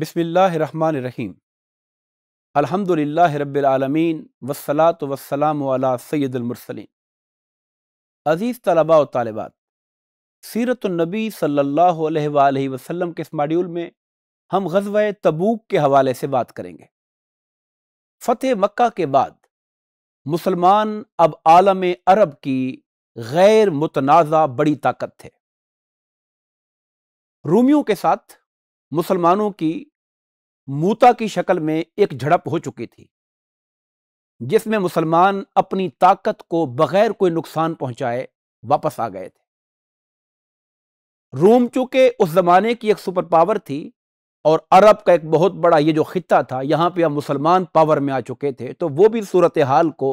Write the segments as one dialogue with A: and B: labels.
A: बिसमीम अलहमदिल्ला रबालमीन वसलात वसलाम सैदुलमरसलिन अज़ीज़ तलबा व तालबात सीरतनबी सल्ला वसम के इस मॉड्यूल में हम गजब तबूक के हवाले से बात करेंगे फ़तेह मक्का के बाद मुसलमान अब आलम अरब की गैर मुतनाज़ा बड़ी ताकत थे रूमियों के साथ मुसलमानों की मूता की शक्ल में एक झड़प हो चुकी थी जिसमें मुसलमान अपनी ताकत को बगैर कोई नुकसान पहुंचाए वापस आ गए थे रोम चूंकि उस जमाने की एक सुपर पावर थी और अरब का एक बहुत बड़ा ये जो खिता था यहां पे अब मुसलमान पावर में आ चुके थे तो वो भी सूरत हाल को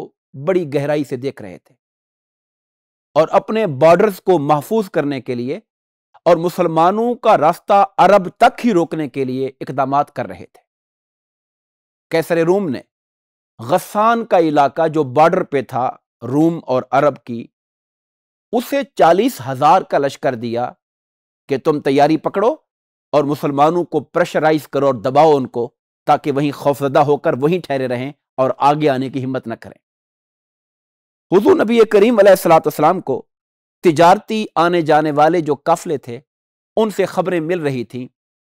A: बड़ी गहराई से देख रहे थे और अपने बॉर्डर्स को महफूज करने के लिए और मुसलमानों का रास्ता अरब तक ही रोकने के लिए इकदाम कर रहे थे कैसर रूम ने गस्सान का इलाका जो बॉर्डर पे था रूम और अरब की उसे चालीस हजार का लश्कर दिया कि तुम तैयारी पकड़ो और मुसलमानों को प्रेशराइज करो और दबाओ उनको ताकि वहीं खौफजदा होकर वहीं ठहरे रहें और आगे आने की हिम्मत न करें हजू नबी करीम सलाम को तजारती आने जाने वाले जो काफले थे उनसे खबरें मिल रही थी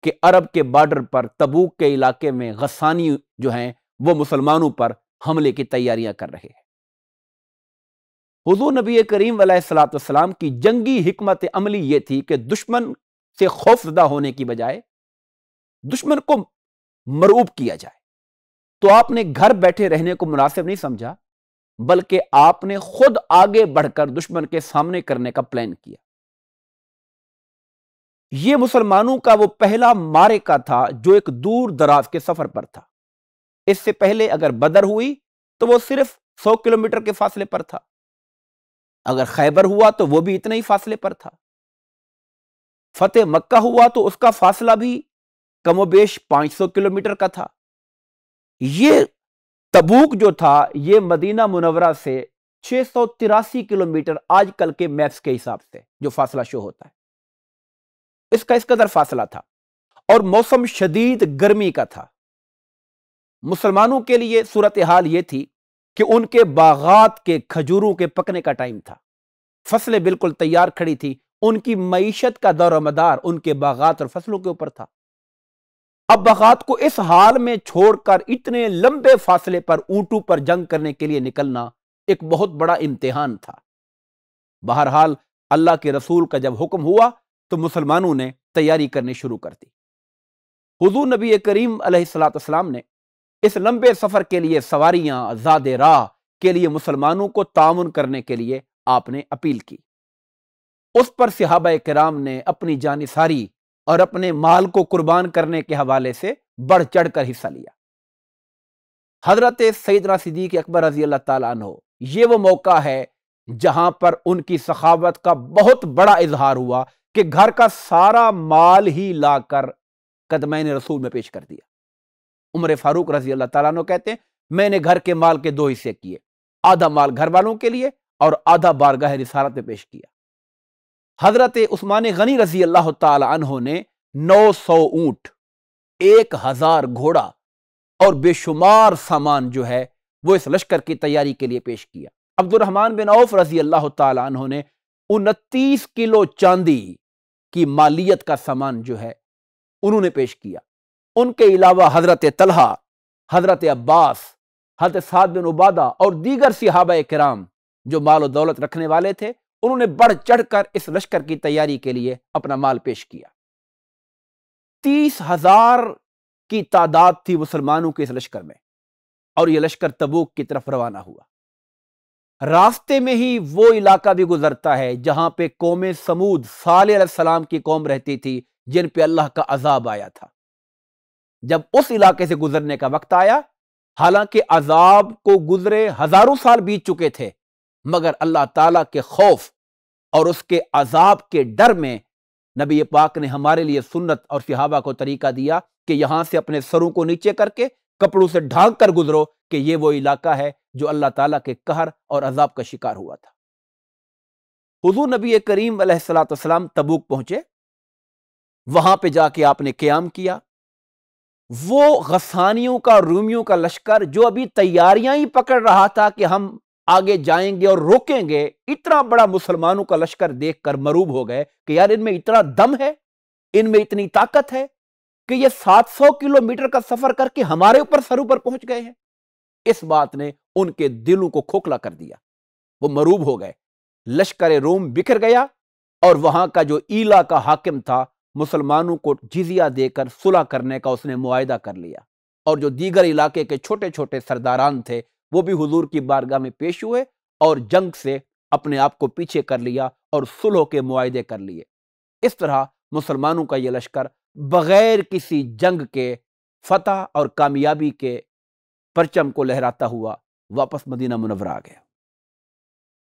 A: कि अरब के बॉर्डर पर तबूक के इलाके में गसानी जो हैं वो मुसलमानों पर हमले की तैयारियां कर रहे हैं हजू नबी करीम सलाम की जंगी हमत अमली ये थी कि दुश्मन से खौफजदा होने की बजाय दुश्मन को मरूब किया जाए तो आपने घर बैठे रहने को मुनासिब नहीं समझा बल्कि आपने खुद आगे बढ़कर दुश्मन के सामने करने का प्लान किया यह मुसलमानों का वो पहला मारे का था जो एक दूर दराज के सफर पर था इससे पहले अगर बदर हुई तो वो सिर्फ 100 किलोमीटर के फासले पर था अगर खैबर हुआ तो वो भी इतने ही फासले पर था फतेह मक्का हुआ तो उसका फासला भी कमोबेश 500 किलोमीटर का था ये तबूक जो था ये मदीना मुनवरा से छह सौ तिरासी किलोमीटर आजकल के मैप्स के हिसाब से जो फासला शो होता है इसका इस कदर फासला था और मौसम शदीद गर्मी का था मुसलमानों के लिए सूरत हाल ये थी कि उनके बागात के खजूरों के पकने का टाइम था फसलें बिल्कुल तैयार खड़ी थी उनकी मीशत का दौर मदार उनके बागात और फसलों के ऊपर था अब बगात को इस हाल में छोड़कर इतने लंबे फासले पर ऊंटू पर जंग करने के लिए निकलना एक बहुत बड़ा इम्तिहान था बहरहाल अल्लाह के रसूल का जब हुक्म हुआ तो मुसलमानों ने तैयारी करनी शुरू कर दी हजू नबी करीम सलाम ने इस लंबे सफर के लिए सवारियां ज़ादे राह के लिए मुसलमानों को ताउन करने के लिए आपने अपील की उस पर सिहाबा कराम ने अपनी जानसारी और अपने माल को कुर्बान करने के हवाले से बढ़ चढ़ कर हिस्सा लिया हजरत सईदना सिद्दीक अकबर रजी अल्लाह तु ये वो मौका है जहां पर उनकी सखावत का बहुत बड़ा इजहार हुआ कि घर का सारा माल ही लाकर ने रसूल में पेश कर दिया उम्र फारूक रजी अल्लाह तु कहते हैं मैंने घर के माल के दो हिस्से किए आधा माल घर वालों के लिए और आधा बारगाह रिसारत में पेश किया हज़रत उस्मान गनी रजी अल्लाह तहों ने नौ सौ ऊँट एक हज़ार घोड़ा और बेशुमार सामान जो है वो इस लश्कर की तैयारी के लिए पेश किया अब्दुलरहमान बिन औफ रजी अल्लाह तहों ने उनतीस किलो चांदी की मालियत का सामान जो है उन्होंने पेश किया उनके अलावा हज़रत तलहा हज़रत अब्बास हज़रत साद बिन उबादा और दीगर सिहाबा कराम जो माल और दौलत रखने वाले थे उन्होंने बढ़ चढ़कर इस लश्कर की तैयारी के लिए अपना माल पेश किया तीस हजार की तादाद थी मुसलमानों के इस लश्कर में और यह लश्कर तबूक की तरफ रवाना हुआ रास्ते में ही वो इलाका भी गुजरता है जहां पे कौम समूद साल की कौम रहती थी जिन पे अल्लाह का अजाब आया था जब उस इलाके से गुजरने का वक्त आया हालांकि अजाब को गुजरे हजारों साल बीत चुके थे मगर अल्लाह ताला के खौफ और उसके अजाब के डर में नबी पाक ने हमारे लिए सुन्नत और सिहाबा को तरीका दिया कि यहां से अपने सरों को नीचे करके कपड़ों से ढांक कर गुजरो कि ये वो इलाका है जो अल्लाह ताला के कहर और अजाब का शिकार हुआ था हुजूर नबी करीम सलाम तबूक पहुंचे वहां पे जाके आपने क्याम किया वो गसानियों का रूमियों का लश्कर जो अभी तैयारियां ही पकड़ रहा था कि हम आगे जाएंगे और रोकेंगे इतना बड़ा मुसलमानों का लश्कर देखकर मरूब हो गए कि यार इनमें इतना दम है इनमें इतनी ताकत है कि ये 700 किलोमीटर का सफर करके हमारे ऊपर सरू पर पहुंच गए हैं इस बात ने उनके दिलों को खोखला कर दिया वो मरूब हो गए लश्कर रोम बिखर गया और वहां का जो ईला का हाकिम था मुसलमानों को जिजिया देकर सुलह करने का उसने मुआदा कर लिया और जो दीगर इलाके के छोटे छोटे सरदारान थे वो भी हुजूर की बारगाह में पेश हुए और जंग से अपने आप को पीछे कर लिया और सुलह के मुआदे कर लिए इस तरह मुसलमानों का यह लश्कर बग़ैर किसी जंग के फतह और कामयाबी के परचम को लहराता हुआ वापस मदीना मुनवरा आ गया